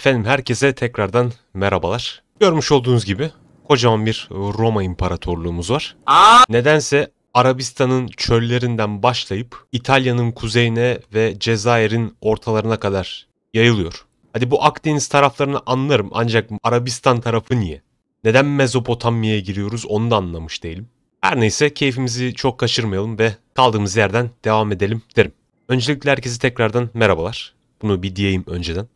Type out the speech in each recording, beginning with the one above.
Efendim herkese tekrardan merhabalar. Görmüş olduğunuz gibi kocaman bir Roma İmparatorluğumuz var. Aa! Nedense Arabistan'ın çöllerinden başlayıp İtalya'nın kuzeyine ve Cezayir'in ortalarına kadar yayılıyor. Hadi bu Akdeniz taraflarını anlarım ancak Arabistan tarafı niye? Neden Mezopotamya'ya giriyoruz onu da anlamış değilim. Her neyse keyfimizi çok kaçırmayalım ve kaldığımız yerden devam edelim derim. Öncelikle herkese tekrardan merhabalar. Bunu bir diyeyim önceden.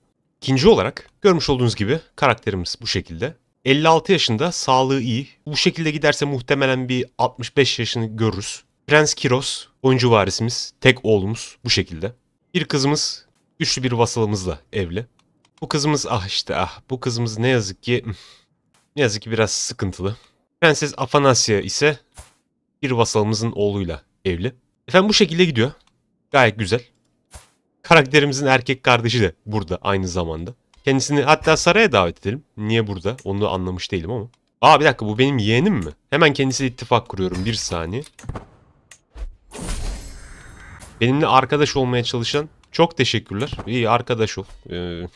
İkinci olarak görmüş olduğunuz gibi karakterimiz bu şekilde. 56 yaşında sağlığı iyi. Bu şekilde giderse muhtemelen bir 65 yaşını görürüz. Prens Kiros oyuncu varisimiz, tek oğlumuz bu şekilde. Bir kızımız üçlü bir vasalımızla evli. Bu kızımız ah işte ah bu kızımız ne yazık ki hmm, ne yazık ki biraz sıkıntılı. Prenses Afanasya ise bir vasalımızın oğluyla evli. Efendim bu şekilde gidiyor. Gayet güzel. Karakterimizin erkek kardeşi de burada aynı zamanda. Kendisini hatta saraya davet edelim. Niye burada? Onu da anlamış değilim ama. Aa bir dakika bu benim yeğenim mi? Hemen kendisiyle ittifak kuruyorum. Bir saniye. Benimle arkadaş olmaya çalışan çok teşekkürler. İyi arkadaş ol. Ee,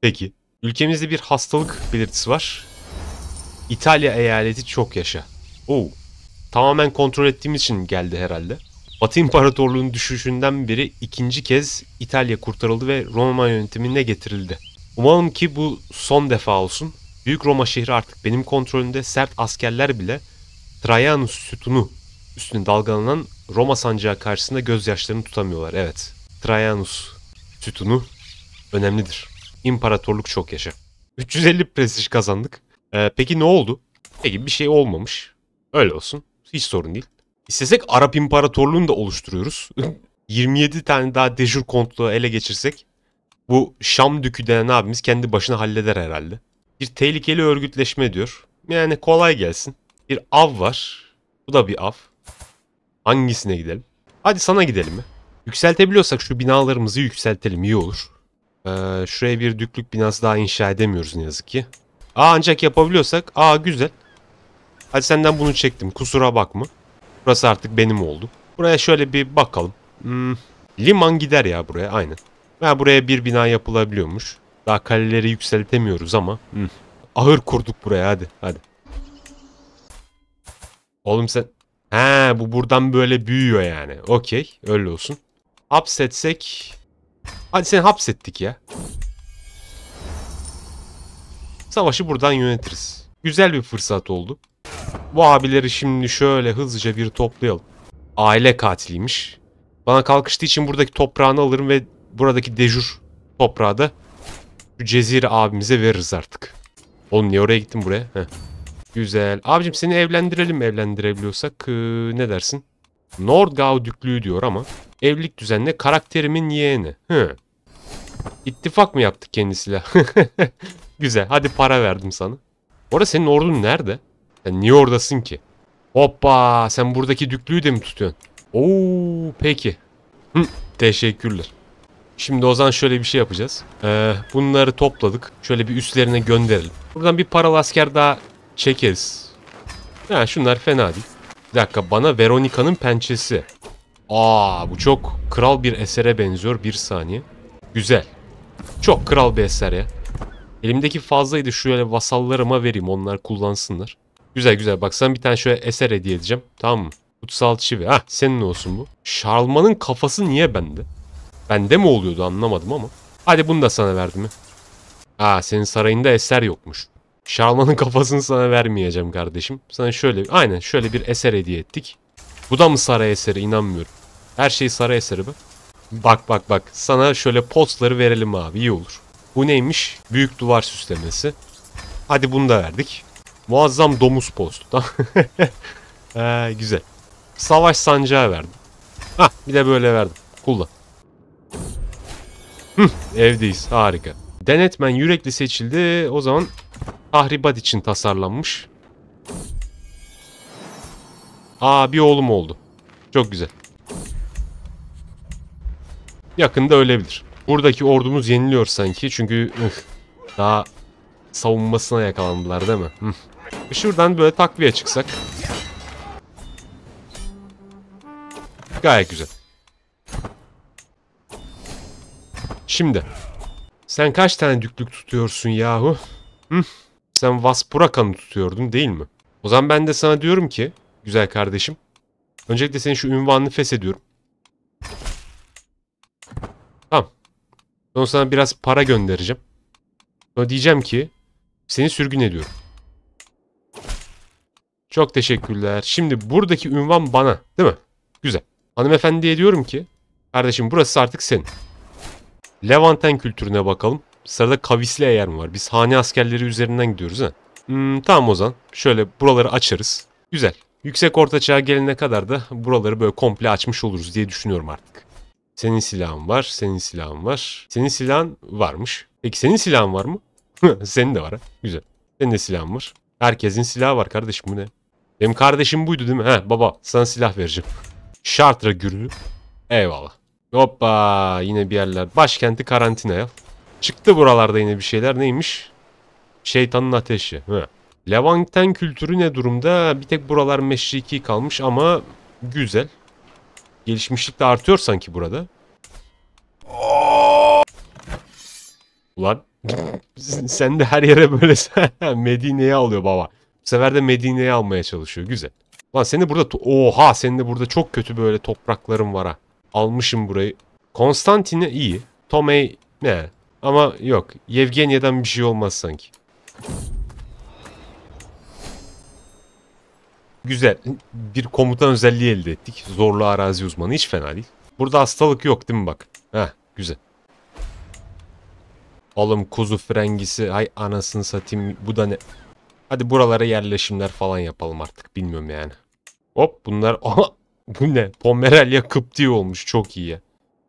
Peki. Ülkemizde bir hastalık belirtisi var. İtalya eyaleti çok yaşa. Oo. Tamamen kontrol ettiğimiz için geldi herhalde. Batı İmparatorluğu'nun düşüşünden beri ikinci kez İtalya kurtarıldı ve Roma yönetimine getirildi. Umalım ki bu son defa olsun. Büyük Roma şehri artık benim kontrolümde sert askerler bile Trajanus sütunu üstüne dalgalanan Roma sancağı karşısında gözyaşlarını tutamıyorlar. Evet, Trajanus sütunu önemlidir. İmparatorluk çok yaşa. 350 prestij kazandık. Ee, peki ne oldu? Peki bir şey olmamış. Öyle olsun. Hiç sorun değil. İstesek Arap İmparatorluğu'nu da oluşturuyoruz. 27 tane daha dejur kontluğu ele geçirsek bu Şam Dükü denen abimiz kendi başına halleder herhalde. Bir tehlikeli örgütleşme diyor. Yani kolay gelsin. Bir av var. Bu da bir av. Hangisine gidelim? Hadi sana gidelim mi? Yükseltebiliyorsak şu binalarımızı yükseltelim iyi olur. Ee, şuraya bir düklük binası daha inşa edemiyoruz ne yazık ki. Aa ancak yapabiliyorsak. Aa güzel. Hadi senden bunu çektim. Kusura bakma. Burası artık benim oldu. Buraya şöyle bir bakalım. Hmm, liman gider ya buraya aynen. Ya buraya bir bina yapılabiliyormuş. Daha kaleleri yükseltemiyoruz ama. Hmm. Ahır kurduk buraya hadi hadi. Oğlum sen... He bu buradan böyle büyüyor yani. Okey öyle olsun. Hapsetsek... Hadi seni hapsettik ya. Savaşı buradan yönetiriz. Güzel bir fırsat oldu. Bu abileri şimdi şöyle hızlıca bir toplayalım. Aile katiliymiş. Bana kalkıştığı için buradaki toprağını alırım ve buradaki dejur toprağı da şu Cezire abimize veririz artık. Oğlum niye oraya gittin buraya? Heh. Güzel. Abicim seni evlendirelim evlendirebiliyorsak. Ee, ne dersin? Nordgau düklüğü diyor ama evlilik düzenle karakterimin yeğeni. Hı. İttifak mı yaptık kendisiyle? Güzel. Hadi para verdim sana. Bu arada senin ordun nerede? Sen niye oradasın ki? Hoppa sen buradaki düklüyü de mi tutuyorsun? Oo peki. Hı, teşekkürler. Şimdi o zaman şöyle bir şey yapacağız. Ee, bunları topladık. Şöyle bir üstlerine gönderelim. Buradan bir paralı asker daha çekeriz. Ha, şunlar fena değil. Bir dakika bana Veronica'nın pençesi. Aa bu çok kral bir esere benziyor. Bir saniye. Güzel. Çok kral bir eser ya. Elimdeki fazlaydı şöyle vasallarıma vereyim onlar kullansınlar. Güzel güzel. Bak sana bir tane şöyle eser hediye edeceğim. Tamam mı? Kutsal çivi. Ha senin olsun bu. Şarlman'ın kafası niye bende? Bende mi oluyordu anlamadım ama. Hadi bunu da sana verdim. Ha senin sarayında eser yokmuş. Şarlman'ın kafasını sana vermeyeceğim kardeşim. Sana şöyle aynen şöyle bir eser hediye ettik. Bu da mı saray eseri inanmıyorum. Her şey saray eseri be. Bak bak bak sana şöyle postları verelim abi iyi olur. Bu neymiş? Büyük duvar süslemesi. Hadi bunu da verdik. Muazzam domuz postu. ee, güzel. Savaş sancağı verdim. Ha bir de böyle verdim. Kullan. evdeyiz. Harika. Denetmen yürekli seçildi. O zaman tahribat için tasarlanmış. Aa bir oğlum oldu. Çok güzel. Yakında ölebilir. Buradaki ordumuz yeniliyor sanki. Çünkü üf, daha savunmasına yakalandılar değil mi? Üf. Şuradan böyle takviye çıksak. Gayet güzel. Şimdi. Sen kaç tane düklük tutuyorsun yahu? Hı? Sen Vaspurakan'ı tutuyordun değil mi? O zaman ben de sana diyorum ki güzel kardeşim. Öncelikle senin şu ünvanını feshediyorum. Tamam. Sonra sana biraz para göndereceğim. Sonra diyeceğim ki seni sürgün ediyorum. Çok teşekkürler. Şimdi buradaki ünvan bana değil mi? Güzel. Hanımefendiye diyorum ki kardeşim burası artık senin. Levanten kültürüne bakalım. Sırada kavisli eğer mi var? Biz hane askerleri üzerinden gidiyoruz ha. Hmm, tamam Ozan. Şöyle buraları açarız. Güzel. Yüksek ortaçağa gelene kadar da buraları böyle komple açmış oluruz diye düşünüyorum artık. Senin silahın var, senin silahın var. Senin silahın varmış. Peki senin silahın var mı? senin de var ha. Güzel. Senin de silahın var. Herkesin silahı var kardeşim bu ne? Benim kardeşim buydu değil mi? He baba sana silah vereceğim. Şartra gürülü. Eyvallah. Hoppa yine bir yerler. Başkenti karantinaya. Çıktı buralarda yine bir şeyler. Neymiş? Şeytanın ateşi. He. Levanten kültürü ne durumda? Bir tek buralar meşriki kalmış ama güzel. Gelişmişlik de artıyor sanki burada. Ulan sen de her yere böyle Medine'ye alıyor baba sefer de Medine'yi almaya çalışıyor. Güzel. Lan seni burada... Oha senin de burada çok kötü böyle topraklarım var ha. Almışım burayı. Konstantin'e iyi. Tomei ne? Ama yok. Yevgenya'dan bir şey olmaz sanki. Güzel. Bir komutan özelliği elde ettik. Zorlu arazi uzmanı hiç fena değil. Burada hastalık yok değil mi bak? Heh güzel. Alım kuzu frengisi. Ay anasını satayım. Bu da ne? Hadi buralara yerleşimler falan yapalım artık. Bilmiyorum yani. Hop bunlar... Aha, bu ne? Pomeralya kıpti olmuş. Çok iyi.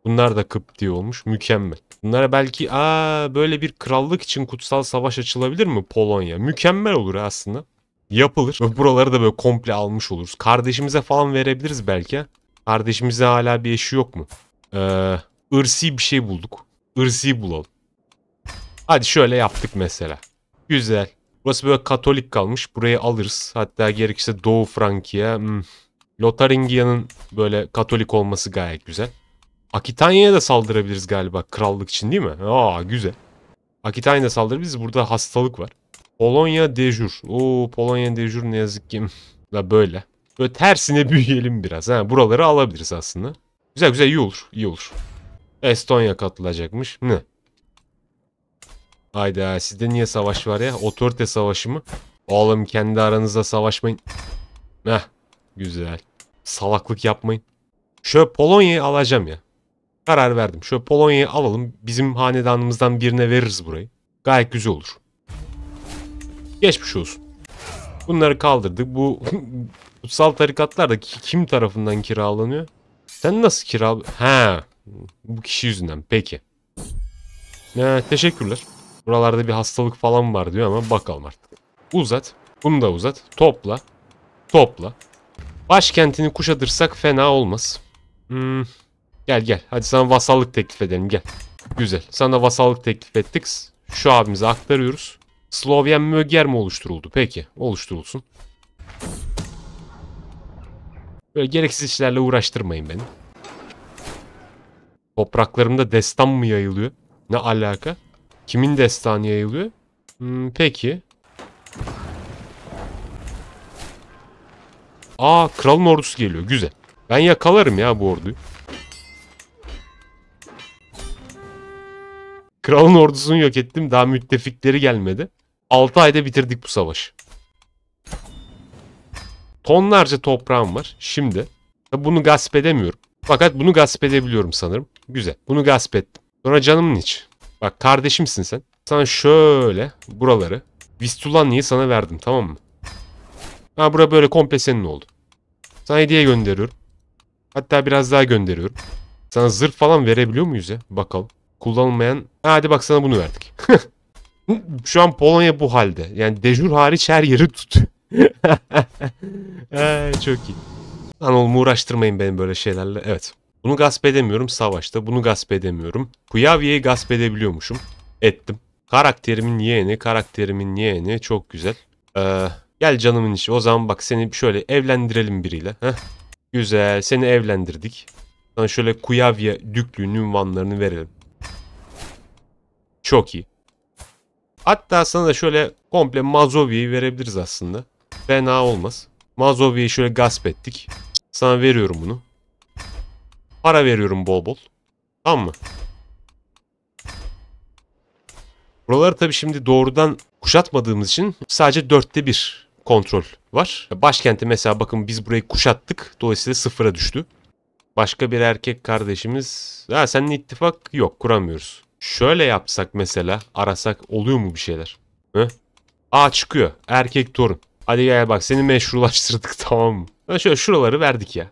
Bunlar da kıpti olmuş. Mükemmel. Bunlara belki aa böyle bir krallık için kutsal savaş açılabilir mi Polonya? Mükemmel olur aslında. Yapılır. Buraları da böyle komple almış oluruz. Kardeşimize falan verebiliriz belki. Kardeşimize hala bir eşi yok mu? Ee, ırsi bir şey bulduk. Irsi bulalım. Hadi şöyle yaptık mesela. Güzel. Burası böyle Katolik kalmış. Burayı alırız. Hatta gerekirse Doğu Frankiya. Hmm. Lotharingia'nın böyle Katolik olması gayet güzel. Akitanya'ya da saldırabiliriz galiba krallık için değil mi? Aa güzel. Akitanya'ya Akitanya'da saldırabiliriz. Burada hastalık var. Polonya dejur. Oo Polonya dejur ne yazık ki. Hmm. da böyle. Böyle tersine büyüyelim biraz. Ha, buraları alabiliriz aslında. Güzel güzel iyi olur. İyi olur. Estonya katılacakmış. Ne? Hayda sizde niye savaş var ya? Otorite savaşı mı? Oğlum kendi aranızda savaşmayın. Heh güzel. Salaklık yapmayın. Şöyle Polonya'yı alacağım ya. Karar verdim. Şöyle Polonya'yı alalım. Bizim hanedanımızdan birine veririz burayı. Gayet güzel olur. Geçmiş olsun. Bunları kaldırdık. Bu kutsal tarikatlar da kim tarafından kiralanıyor? Sen nasıl kiral... He. Bu kişi yüzünden. Peki. Ee, teşekkürler. Buralarda bir hastalık falan var diyor ama bakalım artık. Uzat. Bunu da uzat. Topla. Topla. Başkentini kuşatırsak fena olmaz. Hmm. Gel gel. Hadi sana vasallık teklif edelim gel. Güzel. Sana vasallık teklif ettik. Şu abimize aktarıyoruz. Slovyen Möger mi oluşturuldu? Peki. Oluşturulsun. Böyle gereksiz işlerle uğraştırmayın beni. Topraklarımda destan mı yayılıyor? Ne alaka? Kimin destanı yayılıyor? Hmm, peki. Aa kralın ordusu geliyor. Güzel. Ben yakalarım ya bu orduyu. Kralın ordusunu yok ettim. Daha müttefikleri gelmedi. 6 ayda bitirdik bu savaşı. Tonlarca toprağım var. Şimdi bunu gasp edemiyorum. Fakat bunu gasp edebiliyorum sanırım. Güzel. Bunu gasp ettim. Sonra canımın içi. Bak kardeşimsin sen. Sana şöyle buraları niye sana verdim tamam mı? Ha bura böyle komple senin oldu. Sana hediye gönderiyorum. Hatta biraz daha gönderiyorum. Sana zırh falan verebiliyor muyuz ya? Bakalım. Kullanılmayan... Ha, hadi bak sana bunu verdik. Şu an Polonya bu halde. Yani dejur hariç her yeri tutuyor. Ay, ee, çok iyi. Lan oğlum uğraştırmayın beni böyle şeylerle. Evet. Bunu gasp edemiyorum savaşta. Bunu gasp edemiyorum. Kuyaviye'yi gasp edebiliyormuşum. Ettim. Karakterimin yeğeni, karakterimin yeğeni. Çok güzel. Ee, gel canımın içi. O zaman bak seni şöyle evlendirelim biriyle. Heh. Güzel. Seni evlendirdik. Sana şöyle Kuyavya düklüğün ünvanlarını verelim. Çok iyi. Hatta sana da şöyle komple Mazovi'yi verebiliriz aslında. Fena olmaz. Mazovi'yi şöyle gasp ettik. Sana veriyorum bunu. Para veriyorum bol bol. Tamam mı? Buraları tabii şimdi doğrudan kuşatmadığımız için sadece dörtte bir kontrol var. Başkenti mesela bakın biz burayı kuşattık. Dolayısıyla sıfıra düştü. Başka bir erkek kardeşimiz... Ha seninle ittifak yok kuramıyoruz. Şöyle yapsak mesela arasak oluyor mu bir şeyler? Hı? Aa çıkıyor. Erkek torun. Hadi gel bak seni meşrulaştırdık tamam mı? Ha şöyle şuraları verdik ya.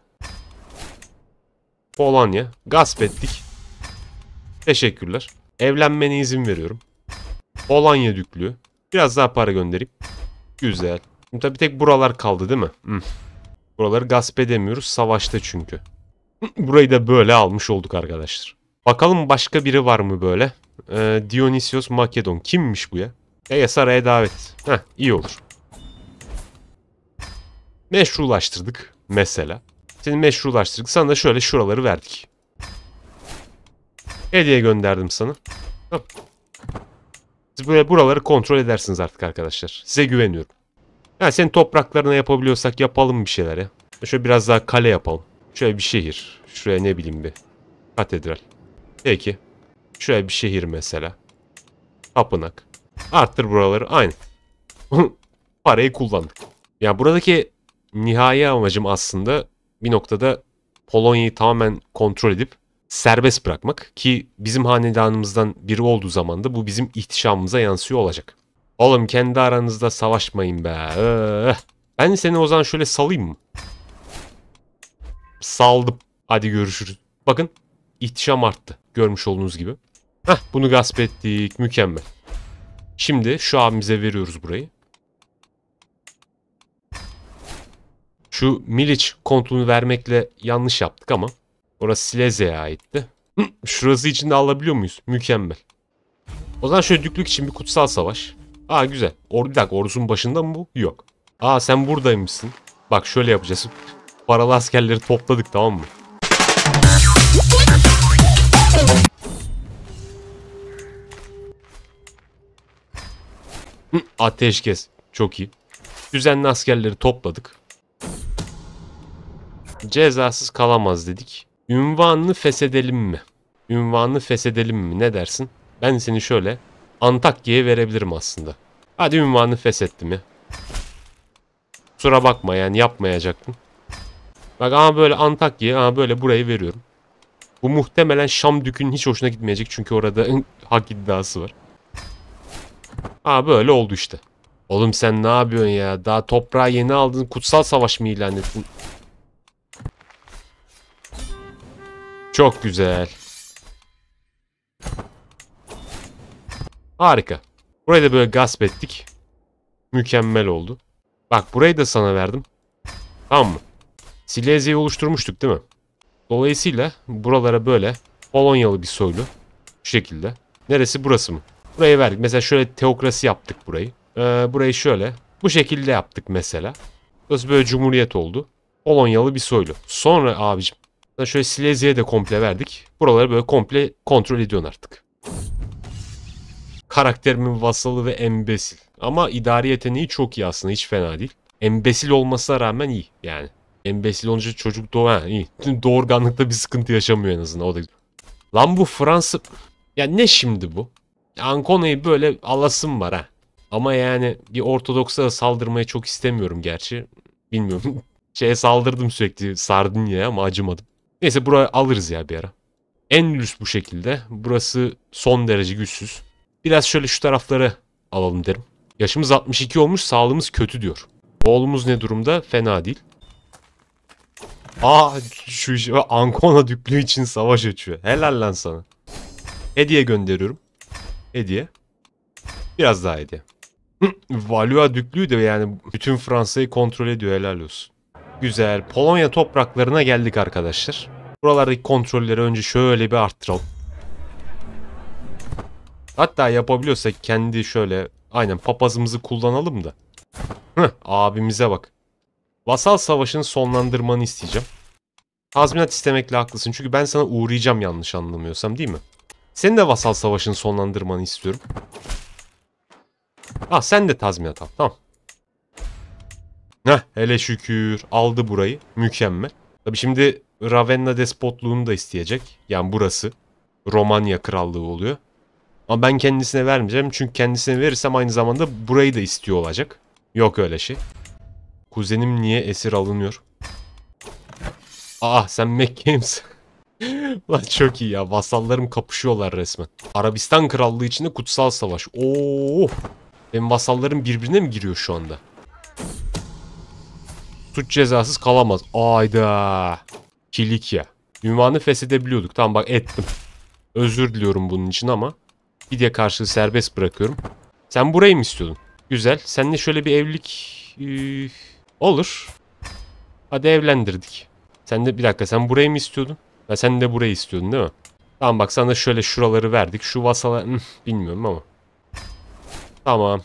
Polonya. Gasp ettik. Teşekkürler. Evlenmene izin veriyorum. Polonya düklüğü. Biraz daha para göndereyim. Güzel. Şimdi tabii tek buralar kaldı değil mi? Hmm. Buraları gasp edemiyoruz. Savaşta çünkü. Burayı da böyle almış olduk arkadaşlar. Bakalım başka biri var mı böyle? Ee, Dionysios Makedon. Kimmiş bu ya? Eya Saray'a davet. Heh iyi olur. Meşrulaştırdık mesela. Seni meşrulaştırdık. Sana da şöyle şuraları verdik. Hediye gönderdim sana. Hop. Siz böyle buraları kontrol edersiniz artık arkadaşlar. Size güveniyorum. Yani senin topraklarına yapabiliyorsak yapalım bir şeyleri. Şöyle biraz daha kale yapalım. Şöyle bir şehir. Şuraya ne bileyim bir. Katedral. Peki. Şöyle bir şehir mesela. Tapınak. Arttır buraları. Aynı. Parayı kullandık. Ya yani buradaki nihai amacım aslında bir noktada Polonya'yı tamamen kontrol edip serbest bırakmak ki bizim hanedanımızdan biri olduğu zaman da bu bizim ihtişamımıza yansıyor olacak. Oğlum kendi aranızda savaşmayın be. Öh. ben seni o zaman şöyle salayım mı? Saldım. Hadi görüşürüz. Bakın ihtişam arttı görmüş olduğunuz gibi. Heh bunu gasp ettik mükemmel. Şimdi şu abimize veriyoruz burayı. Şu Milic kontunu vermekle yanlış yaptık ama orası Silezya'ya aitti. şurası için de alabiliyor muyuz? Mükemmel. O zaman şöyle düklük için bir kutsal savaş. Aa güzel. Or bir dakika ordusunun başında mı bu? Yok. Aa sen buradaymışsın. Bak şöyle yapacağız. Paralı askerleri topladık tamam mı? Hı, ateşkes. Çok iyi. Düzenli askerleri topladık. Cezasız kalamaz dedik. Ünvanını feshedelim mi? Ünvanını feshedelim mi? Ne dersin? Ben seni şöyle Antakya'ya verebilirim aslında. Hadi ünvanını feshetti mi? Kusura bakma yani yapmayacaktın. Bak ama böyle Antakya'ya ama böyle burayı veriyorum. Bu muhtemelen Şam Dük'ün hiç hoşuna gitmeyecek çünkü orada hak iddiası var. Aa böyle oldu işte. Oğlum sen ne yapıyorsun ya? Daha toprağı yeni aldın. Kutsal savaş mı ilan ettin? Çok güzel. Harika. Burayı da böyle gasp ettik. Mükemmel oldu. Bak burayı da sana verdim. Tamam mı? Silezya'yı oluşturmuştuk değil mi? Dolayısıyla buralara böyle Polonyalı bir soylu. Şu şekilde. Neresi burası mı? Burayı verdik. Mesela şöyle teokrasi yaptık burayı. Ee, burayı şöyle. Bu şekilde yaptık mesela. Burası böyle cumhuriyet oldu. Polonyalı bir soylu. Sonra abicim Hatta şöyle Silezya'ya da komple verdik. Buraları böyle komple kontrol ediyorsun artık. Karakterimin vasalı ve embesil. Ama idari yeteneği çok iyi aslında hiç fena değil. Embesil olmasına rağmen iyi yani. Embesil olunca çocuk doğ ha, iyi. Doğurganlıkta bir sıkıntı yaşamıyor en azından o da. Lan bu Fransa ya ne şimdi bu? Ankona'yı böyle alasım var ha. Ama yani bir Ortodoks'a saldırmayı çok istemiyorum gerçi. Bilmiyorum. Şeye saldırdım sürekli Sardinya'ya ama acımadım. Neyse burayı alırız ya bir ara. En Endülüs bu şekilde. Burası son derece güçsüz. Biraz şöyle şu tarafları alalım derim. Yaşımız 62 olmuş sağlığımız kötü diyor. Oğlumuz ne durumda? Fena değil. Aa ah, şu iş, Ancona düklü için savaş açıyor. Helal lan sana. Hediye gönderiyorum. Hediye. Biraz daha hediye. Valua düklüğü de yani bütün Fransa'yı kontrol ediyor helal olsun güzel. Polonya topraklarına geldik arkadaşlar. Buralardaki kontrolleri önce şöyle bir arttıralım. Hatta yapabiliyorsak kendi şöyle aynen papazımızı kullanalım da. Hıh abimize bak. Vasal savaşını sonlandırmanı isteyeceğim. Tazminat istemekle haklısın. Çünkü ben sana uğrayacağım yanlış anlamıyorsam değil mi? Senin de vasal savaşını sonlandırmanı istiyorum. Ah sen de tazminat al. Tamam. Heh, hele şükür aldı burayı. Mükemmel. Tabi şimdi Ravenna despotluğunu da isteyecek. Yani burası Romanya krallığı oluyor. Ama ben kendisine vermeyeceğim. Çünkü kendisine verirsem aynı zamanda burayı da istiyor olacak. Yok öyle şey. Kuzenim niye esir alınıyor? Aa sen Mekke'ye Lan çok iyi ya. Vasallarım kapışıyorlar resmen. Arabistan krallığı içinde kutsal savaş. Oo! Benim vasallarım birbirine mi giriyor şu anda? Suç cezasız kalamaz. Ayda. Kilikya. Ünvanı feshedebiliyorduk. Tamam bak ettim. Özür diliyorum bunun için ama. Fidye karşılığı serbest bırakıyorum. Sen burayı mı istiyordun? Güzel. Seninle şöyle bir evlilik... E, olur. Hadi evlendirdik. Sen de bir dakika sen burayı mı istiyordun? Ve sen de burayı istiyordun değil mi? Tamam bak sana şöyle şuraları verdik. Şu vasalar... bilmiyorum ama. Tamam.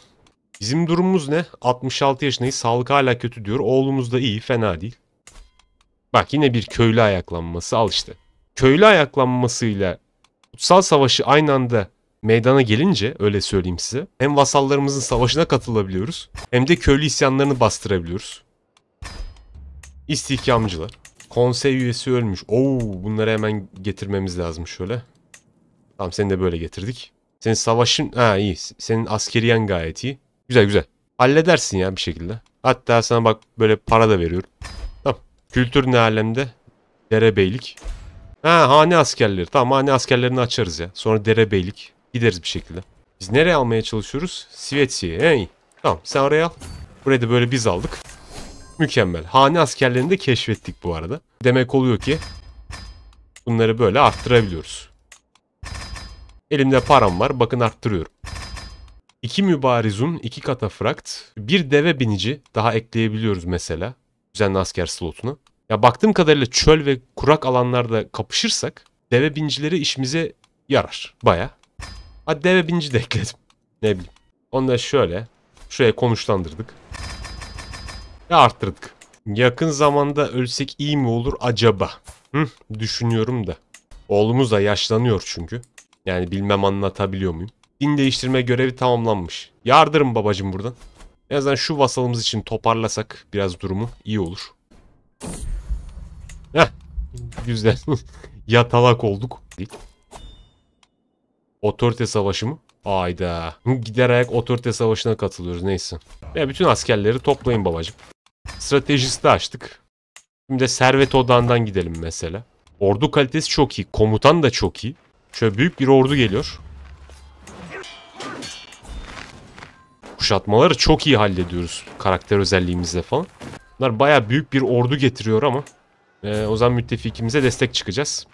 Bizim durumumuz ne? 66 yaşındayız. Sağlık hala kötü diyor. Oğlumuz da iyi. Fena değil. Bak yine bir köylü ayaklanması. Al işte. Köylü ayaklanmasıyla kutsal savaşı aynı anda meydana gelince öyle söyleyeyim size. Hem vasallarımızın savaşına katılabiliyoruz. Hem de köylü isyanlarını bastırabiliyoruz. İstihkamcılar. Konsey üyesi ölmüş. Oo, bunları hemen getirmemiz lazım şöyle. Tamam seni de böyle getirdik. Senin savaşın... Ha iyi. Senin askeriyen gayet iyi. Güzel güzel. Halledersin ya bir şekilde. Hatta sana bak böyle para da veriyorum. Tamam. Kültür ne alemde? Derebeylik. Ha hane askerleri. Tamam hane askerlerini açarız ya. Sonra derebeylik. Gideriz bir şekilde. Biz nereye almaya çalışıyoruz? Svetsi'ye. Hey. Tamam sen oraya al. Burayı da böyle biz aldık. Mükemmel. Hane askerlerini de keşfettik bu arada. Demek oluyor ki bunları böyle arttırabiliyoruz. Elimde param var. Bakın arttırıyorum. İki mübarizun, iki katafrakt, bir deve binici daha ekleyebiliyoruz mesela düzenli asker slotuna. Ya baktığım kadarıyla çöl ve kurak alanlarda kapışırsak deve bincileri işimize yarar baya. Hadi deve binci de ekledim. Ne bileyim. Onu da şöyle şuraya konuşlandırdık. Ve arttırdık. Yakın zamanda ölsek iyi mi olur acaba? Hı, düşünüyorum da. Oğlumuz da yaşlanıyor çünkü. Yani bilmem anlatabiliyor muyum? din değiştirme görevi tamamlanmış. Yardırım babacım buradan. En azından şu vasalımız için toparlasak biraz durumu iyi olur. Heh. Güzel. Yatalak olduk. Otorite savaşı mı? Ayda. Gider ayak otorite savaşına katılıyoruz neyse. Ya bütün askerleri toplayın babacım. Stratejisi de açtık. Şimdi de servet odağından gidelim mesela. Ordu kalitesi çok iyi. Komutan da çok iyi. Şöyle büyük bir ordu geliyor. kuşatmaları çok iyi hallediyoruz karakter özelliğimizle falan. Bunlar baya büyük bir ordu getiriyor ama e, o zaman müttefikimize destek çıkacağız.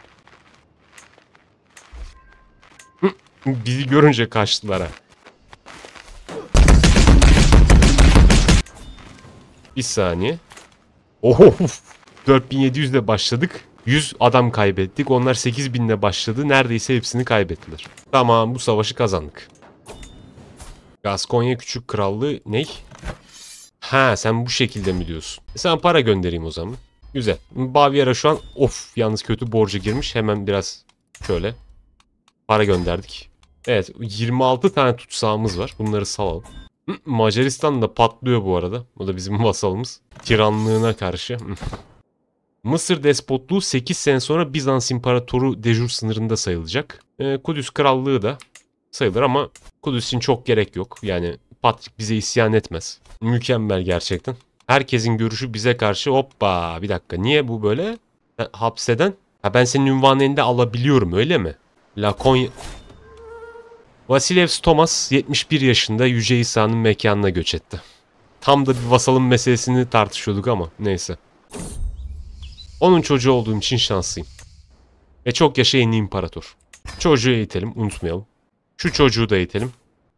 Bizi görünce kaçtılar ha. Bir saniye. Oho 4700 ile başladık. 100 adam kaybettik. Onlar 8000 ile başladı. Neredeyse hepsini kaybettiler. Tamam bu savaşı kazandık. Gaskonya Küçük Krallığı ne? Ha sen bu şekilde mi diyorsun? E, sen para göndereyim o zaman. Güzel. Bavyera şu an of yalnız kötü borca girmiş. Hemen biraz şöyle para gönderdik. Evet 26 tane tutsağımız var. Bunları salalım. Macaristan da patlıyor bu arada. Bu da bizim vasalımız. Tiranlığına karşı. Mısır despotluğu 8 sene sonra Bizans İmparatoru Dejur sınırında sayılacak. E, Kudüs Krallığı da sayılır ama Kudüs için çok gerek yok. Yani Patrick bize isyan etmez. Mükemmel gerçekten. Herkesin görüşü bize karşı hoppa bir dakika niye bu böyle? Ha, e, hapseden? Ha ben senin ünvanını da alabiliyorum öyle mi? Lakonya... Vasilevs Thomas 71 yaşında Yüce İsa'nın mekanına göç etti. Tam da bir vasalın meselesini tartışıyorduk ama neyse. Onun çocuğu olduğum için şanslıyım. Ve çok yaşa yeni imparator. Çocuğu eğitelim unutmayalım. Şu çocuğu da eğitelim.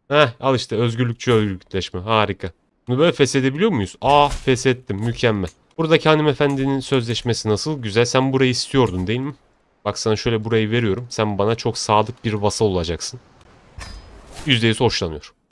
Heh al işte özgürlükçü örgütleşme. Harika. Bunu böyle feshedebiliyor muyuz? Aa ah, feshettim. Mükemmel. Buradaki hanımefendinin sözleşmesi nasıl? Güzel. Sen burayı istiyordun değil mi? Bak sana şöyle burayı veriyorum. Sen bana çok sadık bir vasal olacaksın. %100 hoşlanıyor.